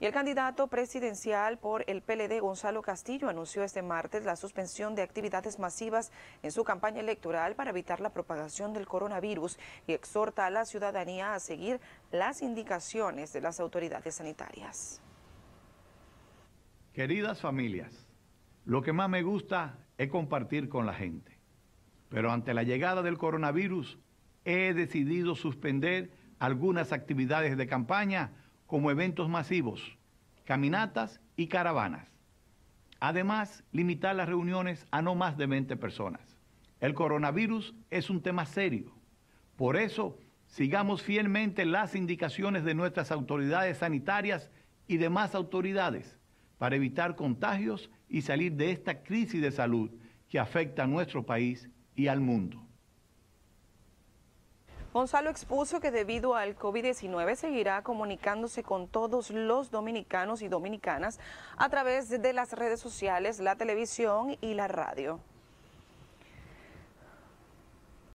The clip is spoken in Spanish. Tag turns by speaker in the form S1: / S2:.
S1: Y el candidato presidencial por el PLD, Gonzalo Castillo, anunció este martes la suspensión de actividades masivas en su campaña electoral para evitar la propagación del coronavirus y exhorta a la ciudadanía a seguir las indicaciones de las autoridades sanitarias.
S2: Queridas familias, lo que más me gusta es compartir con la gente. Pero ante la llegada del coronavirus, he decidido suspender algunas actividades de campaña como eventos masivos, caminatas y caravanas. Además, limitar las reuniones a no más de 20 personas. El coronavirus es un tema serio. Por eso, sigamos fielmente las indicaciones de nuestras autoridades sanitarias y demás autoridades para evitar contagios y salir de esta crisis de salud que afecta a nuestro país y al mundo.
S1: Gonzalo expuso que debido al COVID-19 seguirá comunicándose con todos los dominicanos y dominicanas a través de las redes sociales, la televisión y la radio.